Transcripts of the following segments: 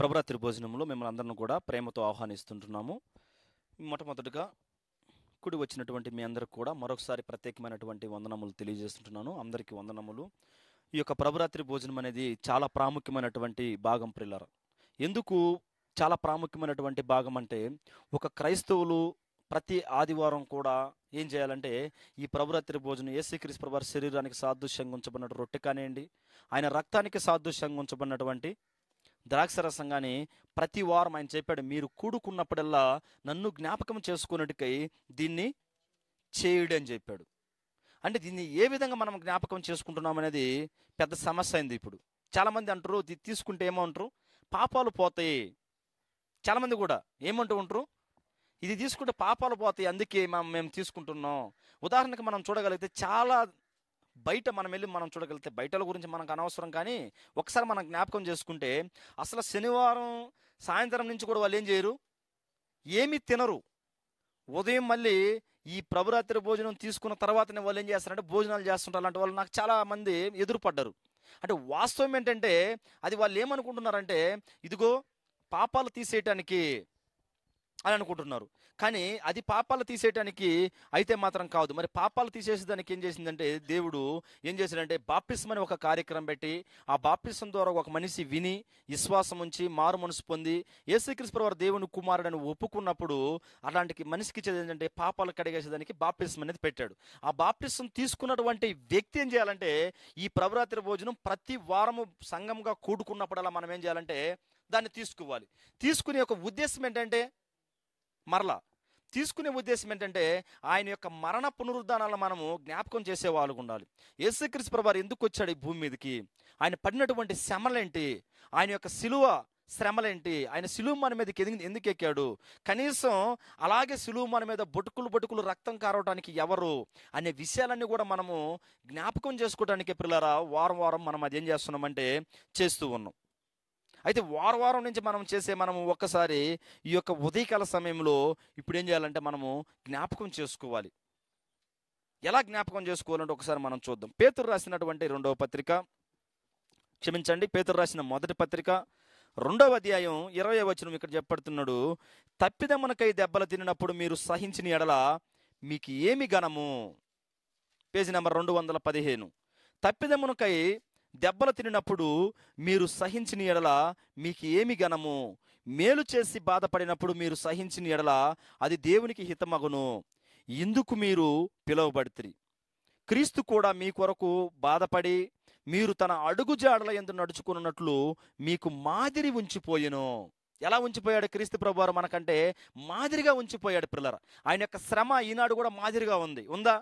ప్రభురాత్రి భోజనంలో మిమ్మల్ని అందరిని కూడా ప్రేమతో ఆహ్వానిస్తుంటున్నాము మొట్టమొదటిగా కుడి వచ్చినటువంటి మీ అందరికి కూడా మరొకసారి ప్రత్యేకమైనటువంటి వందనములు తెలియజేస్తుంటున్నాను అందరికీ వందనములు ఈ యొక్క ప్రభరాత్రి భోజనం అనేది చాలా ప్రాముఖ్యమైనటువంటి భాగం ప్రిల్లర్ ఎందుకు చాలా ప్రాముఖ్యమైనటువంటి భాగం అంటే ఒక క్రైస్తవులు ప్రతి ఆదివారం కూడా ఏం చేయాలంటే ఈ ప్రభురాత్రి భోజనం క్రీస్ ప్రభు శరీరానికి సాదృశ్యంగా ఉంచబడినటువంటి రొట్టె కానివ్వండి ఆయన రక్తానికి సాదృశ్యంగా ఉంచబడినటువంటి ద్రాక్షరసంగాని ప్రతి వారం ఆయన చెప్పాడు మీరు కూడుకున్నప్పుడల్లా నన్ను జ్ఞాపకం చేసుకున్నట్టుకై దీన్ని చేయుడు అని చెప్పాడు అంటే దీన్ని ఏ విధంగా మనం జ్ఞాపకం చేసుకుంటున్నాం అనేది పెద్ద సమస్య అయింది ఇప్పుడు చాలామంది అంటారు తీసుకుంటే ఏమంటారు పాపాలు పోతాయి చాలామంది కూడా ఏమంటూ ఉంటారు ఇది తీసుకుంటే పాపాలు పోతాయి అందుకే మేము తీసుకుంటున్నాం ఉదాహరణకు మనం చూడగలిగితే చాలా బయట మనం వెళ్ళి మనం చూడగలిగితే బయటల గురించి మనకు అనవసరం కానీ ఒకసారి మనం జ్ఞాపకం చేసుకుంటే అసలు శనివారం సాయంత్రం నుంచి కూడా వాళ్ళు ఏం చేయరు ఏమీ తినరు ఉదయం మళ్ళీ ఈ ప్రభురాత్రి భోజనం తీసుకున్న తర్వాతనే వాళ్ళు ఏం చేస్తారంటే భోజనాలు చేస్తుంటారు అలాంటి వాళ్ళు నాకు చాలా మంది ఎదురుపడ్డారు అంటే వాస్తవం ఏంటంటే అది వాళ్ళు ఏమనుకుంటున్నారంటే ఇదిగో పాపాలు తీసేయటానికి అని అనుకుంటున్నారు కానీ అది పాపాలు తీసేయటానికి అయితే మాత్రం కాదు మరి పాపాలు తీసేసేదానికి ఏం చేసిందంటే దేవుడు ఏం చేశాడంటే బాప్తిస్మ అని ఒక కార్యక్రమం పెట్టి ఆ బాప్టిస్మ్ ద్వారా ఒక మనిషి విని విశ్వాసం ఉంచి మారు మనసు పొంది యేసుక్రీస్తు వారు దేవుని కుమారుడని ఒప్పుకున్నప్పుడు అలాంటి మనిషికి ఏంటంటే పాపాలు కడిగేసేదానికి బాప్టిస్మ్ అనేది పెట్టాడు ఆ బాప్టిస్మ్ తీసుకున్నటువంటి వ్యక్తి ఏం చేయాలంటే ఈ ప్రవరాత్రి భోజనం ప్రతి వారము సంఘంగా కూడుకున్నప్పుడల్లా మనం ఏం చేయాలంటే దాన్ని తీసుకోవాలి తీసుకునే ఒక ఉద్దేశం ఏంటంటే మరలా తీసుకునే ఉద్దేశం ఏంటంటే ఆయన యొక్క మరణ పునరుద్ధానాలను మనము జ్ఞాపకం చేసే వాళ్ళు ఉండాలి యేసుక్రీస్తు ప్రభారు ఎందుకు వచ్చాడు ఈ భూమి మీదకి ఆయన పడినటువంటి శ్రమలేంటి ఆయన యొక్క సిలువ శ్రమలేంటి ఆయన సిలువు మన మీదకి ఎందుకు ఎక్కాడు కనీసం అలాగే సిలువు మన మీద బొటుకులు బొటుకులు రక్తం కారవటానికి ఎవరు అనే విషయాలన్నీ కూడా మనము జ్ఞాపకం చేసుకోవడానికి పిల్లరా వారం వారం మనం అదేం చేస్తున్నామంటే చేస్తూ ఉన్నాం అయితే వారం వారం నుంచి మనం చేసే మనము ఒక్కసారి ఈ యొక్క ఉదయకాల సమయంలో ఇప్పుడు ఏం చేయాలంటే మనము జ్ఞాపకం చేసుకోవాలి ఎలా జ్ఞాపకం చేసుకోవాలంటే ఒకసారి మనం చూద్దాం పేతురు రాసినటువంటి రెండవ పత్రిక క్షమించండి పేతురు రాసిన మొదటి పత్రిక రెండవ అధ్యాయం ఇరవై వచనం ఇక్కడ చెప్పడుతున్నాడు తప్పిదమ్మనకై దెబ్బలు తిన్నప్పుడు మీరు సహించిన ఎడల మీకు ఏమి గణము పేజీ నెంబర్ రెండు వందల పదిహేను తప్పిదమ్మునకై దెబ్బలు తినినప్పుడు మీరు సహించిన ఎడల మీకు ఏమి గనము మేలు చేసి బాధపడినప్పుడు మీరు సహించిన ఎడల అది దేవునికి హితమగును ఇందుకు మీరు పిలువబడితే క్రీస్తు కూడా మీ కొరకు బాధపడి మీరు తన అడుగు జాడల ఎందు నడుచుకున్నట్లు మీకు మాదిరి ఉంచిపోయెను ఎలా ఉంచిపోయాడు క్రీస్తు ప్రభువారు మనకంటే మాదిరిగా ఉంచిపోయాడు పిల్లర ఆయన యొక్క శ్రమ ఈనాడు కూడా మాదిరిగా ఉంది ఉందా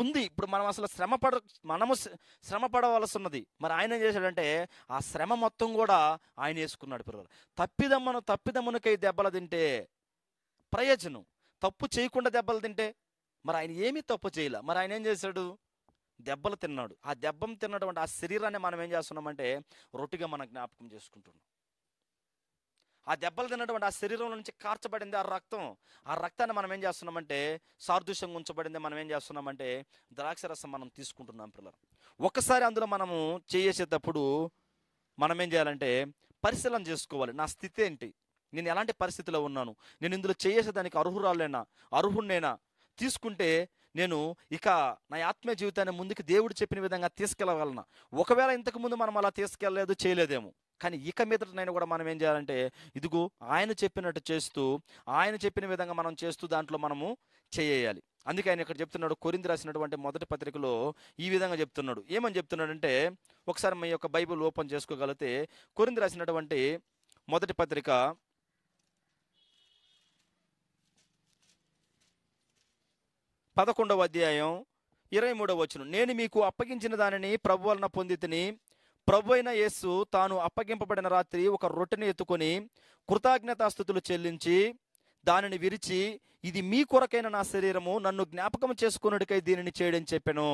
ఉంది ఇప్పుడు మనం అసలు శ్రమ పడ మనము శ్రమ ఉన్నది మరి ఆయన ఏం చేశాడంటే ఆ శ్రమ మొత్తం కూడా ఆయన వేసుకున్నాడు పిల్లలు తప్పిదమ్మను తప్పిదమ్మునికై దెబ్బలు తింటే ప్రయోజనం తప్పు చేయకుండా దెబ్బలు తింటే మరి ఆయన ఏమీ తప్పు చేయలే మరి ఆయన ఏం చేశాడు దెబ్బలు తిన్నాడు ఆ దెబ్బం తిన్నటువంటి ఆ శరీరాన్ని మనం ఏం చేస్తున్నామంటే రొట్టిగా మనం జ్ఞాపకం చేసుకుంటున్నాం ఆ దెబ్బలు తిన్నటువంటి ఆ శరీరం నుంచి కార్చబడింది ఆ రక్తం ఆ రక్తాన్ని మనం ఏం చేస్తున్నామంటే సాదృశ్యంగా ఉంచబడింది మనం ఏం చేస్తున్నామంటే ద్రాక్ష రసం మనం తీసుకుంటున్నాం పిల్లలు ఒకసారి అందులో మనము చేసేటప్పుడు మనం ఏం చేయాలంటే పరిశీలన చేసుకోవాలి నా స్థితి ఏంటి నేను ఎలాంటి పరిస్థితిలో ఉన్నాను నేను ఇందులో చేసేదానికి అర్హురాలేనా అర్హుణ్ణేనా తీసుకుంటే నేను ఇక నా ఆత్మీయ జీవితాన్ని ముందుకు దేవుడు చెప్పిన విధంగా తీసుకెళ్లగలను ఒకవేళ ఇంతకుముందు మనం అలా తీసుకెళ్ళలేదు చేయలేదేమో కానీ ఇక మీదటనైనా కూడా మనం ఏం చేయాలంటే ఇదిగో ఆయన చెప్పినట్టు చేస్తూ ఆయన చెప్పిన విధంగా మనం చేస్తూ దాంట్లో మనము చేయాలి అందుకే ఆయన ఇక్కడ చెప్తున్నాడు కొరింది రాసినటువంటి మొదటి పత్రికలో ఈ విధంగా చెప్తున్నాడు ఏమని చెప్తున్నాడంటే ఒకసారి మీ యొక్క బైబిల్ ఓపెన్ చేసుకోగలిగితే కొరింది రాసినటువంటి మొదటి పత్రిక పదకొండవ అధ్యాయం ఇరవై మూడవ వచ్చును నేను మీకు అప్పగించిన దానిని ప్రభు వలన పొందితిని ప్రభు అయిన యేసు తాను అప్పగింపబడిన రాత్రి ఒక రొట్టెని ఎత్తుకొని కృతజ్ఞతాస్థుతులు చెల్లించి దానిని విరిచి ఇది మీ కొరకైన నా శరీరము నన్ను జ్ఞాపకం చేసుకున్నట్టుకై దీనిని చేయడం చెప్పాను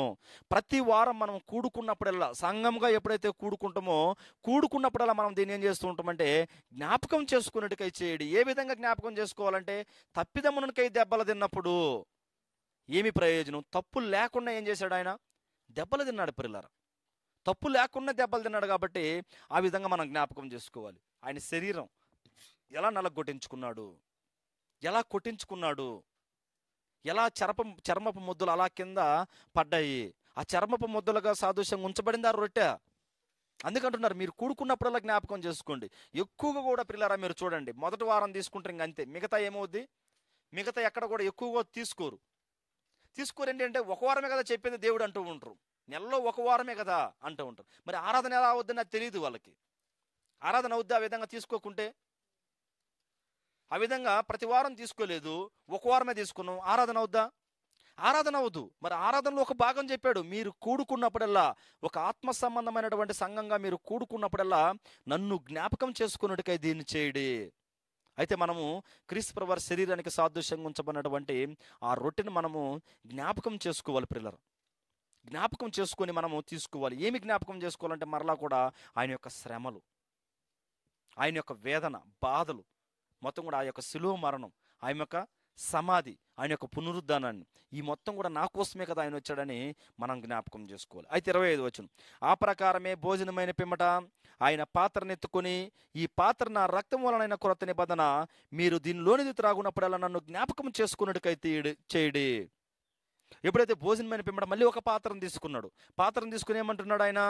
ప్రతి వారం మనం కూడుకున్నప్పుడల్లా సంఘంగా ఎప్పుడైతే కూడుకుంటామో కూడుకున్నప్పుడల్లా మనం దీన్ని ఏం చేస్తూ ఉంటామంటే జ్ఞాపకం చేసుకున్నట్టుకై చేయడి ఏ విధంగా జ్ఞాపకం చేసుకోవాలంటే తప్పిదమ్మునకై దెబ్బలు తిన్నప్పుడు ఏమి ప్రయోజనం తప్పు లేకుండా ఏం చేశాడు ఆయన దెబ్బలు తిన్నాడు పిల్లలు తప్పు లేకుండా దెబ్బలు తిన్నాడు కాబట్టి ఆ విధంగా మనం జ్ఞాపకం చేసుకోవాలి ఆయన శరీరం ఎలా నలగొట్టించుకున్నాడు ఎలా కొట్టించుకున్నాడు ఎలా చరప చర్మపు ముద్దలు అలా కింద పడ్డాయి ఆ చర్మపు ముద్దలుగా సాదృశ్యం ఉంచబడింది ఆ రొట్టె అందుకంటున్నారు మీరు కూడుకున్నప్పుడల్లా జ్ఞాపకం చేసుకోండి ఎక్కువగా కూడా పిల్లరా మీరు చూడండి మొదటి వారం తీసుకుంటారు ఇంక అంతే మిగతా ఏమవుద్ది మిగతా ఎక్కడ కూడా ఎక్కువగా తీసుకోరు తీసుకోరు ఏంటంటే ఒక వారమే కదా చెప్పింది దేవుడు అంటూ ఉంటారు నెలలో ఒక వారమే కదా అంటూ ఉంటారు మరి ఆరాధన ఎలా అవద్దని నాకు తెలియదు వాళ్ళకి ఆరాధన అవుద్ది ఆ విధంగా తీసుకోకుంటే ఆ విధంగా ప్రతి వారం తీసుకోలేదు ఒక వారమే తీసుకున్నాం ఆరాధన అవుద్దా ఆరాధన అవద్దు మరి ఆరాధనలో ఒక భాగం చెప్పాడు మీరు కూడుకున్నప్పుడల్లా ఒక ఆత్మ సంబంధమైనటువంటి సంఘంగా మీరు కూడుకున్నప్పుడల్లా నన్ను జ్ఞాపకం చేసుకున్నట్టుకై దీన్ని చేయడి అయితే మనము క్రీస్తు శరీరానికి సాదృశ్యంగా ఉంచబడినటువంటి ఆ రొట్టెని మనము జ్ఞాపకం చేసుకోవాలి పిల్లలు జ్ఞాపకం చేసుకొని మనము తీసుకోవాలి ఏమి జ్ఞాపకం చేసుకోవాలంటే మరలా కూడా ఆయన యొక్క శ్రమలు ఆయన యొక్క వేదన బాధలు మొత్తం కూడా ఆ యొక్క సులువ మరణం ఆయన యొక్క సమాధి ఆయన యొక్క పునరుద్ధానాన్ని ఈ మొత్తం కూడా నా కోసమే కదా ఆయన వచ్చాడని మనం జ్ఞాపకం చేసుకోవాలి అయితే ఇరవై ఐదు వచ్చును ఆ ప్రకారమే భోజనమైన పిమ్మట ఆయన పాత్రనెత్తుకొని ఈ పాత్ర నా రక్తం వలనైన కొరత నిబంధన మీరు దీనిలోనిది త్రాగునప్పుడల్లా నన్ను జ్ఞాపకం చేసుకున్నట్టుకైతే చేయడి ఎప్పుడైతే భోజనమైన పిమ్మడ మళ్ళీ ఒక పాత్రను తీసుకున్నాడు పాత్రను తీసుకుని ఏమంటున్నాడు ఆయన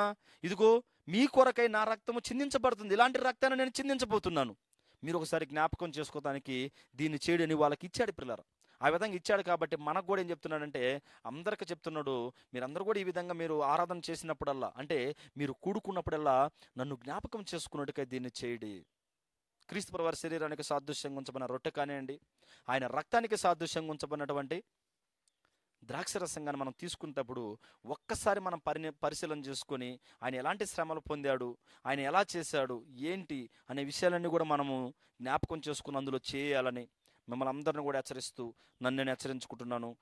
ఇదిగో మీ కొరకై నా రక్తము చిందించబడుతుంది ఇలాంటి రక్తాన్ని నేను చిందించబోతున్నాను మీరు ఒకసారి జ్ఞాపకం చేసుకోవడానికి దీన్ని చేయడు అని వాళ్ళకి ఇచ్చాడు పిల్లలు ఆ విధంగా ఇచ్చాడు కాబట్టి మనకు కూడా ఏం చెప్తున్నాడంటే అందరికీ చెప్తున్నాడు మీరందరూ కూడా ఈ విధంగా మీరు ఆరాధన చేసినప్పుడల్లా అంటే మీరు కూడుకున్నప్పుడల్లా నన్ను జ్ఞాపకం చేసుకున్నట్టుగా దీన్ని చేయడి క్రీస్తు శరీరానికి సాదృశ్యంగా ఉంచబడిన రొట్టె కానివ్వండి ఆయన రక్తానికి సాదృశ్యంగా ఉంచబడినటువంటి ద్రాక్ష రసంగాన్ని మనం తీసుకున్నప్పుడు ఒక్కసారి మనం పరి పరిశీలన చేసుకొని ఆయన ఎలాంటి శ్రమలు పొందాడు ఆయన ఎలా చేశాడు ఏంటి అనే విషయాలన్నీ కూడా మనము జ్ఞాపకం చేసుకుని అందులో చేయాలని మిమ్మల్ని అందరిని కూడా హెచ్చరిస్తూ నన్ను నేను హెచ్చరించుకుంటున్నాను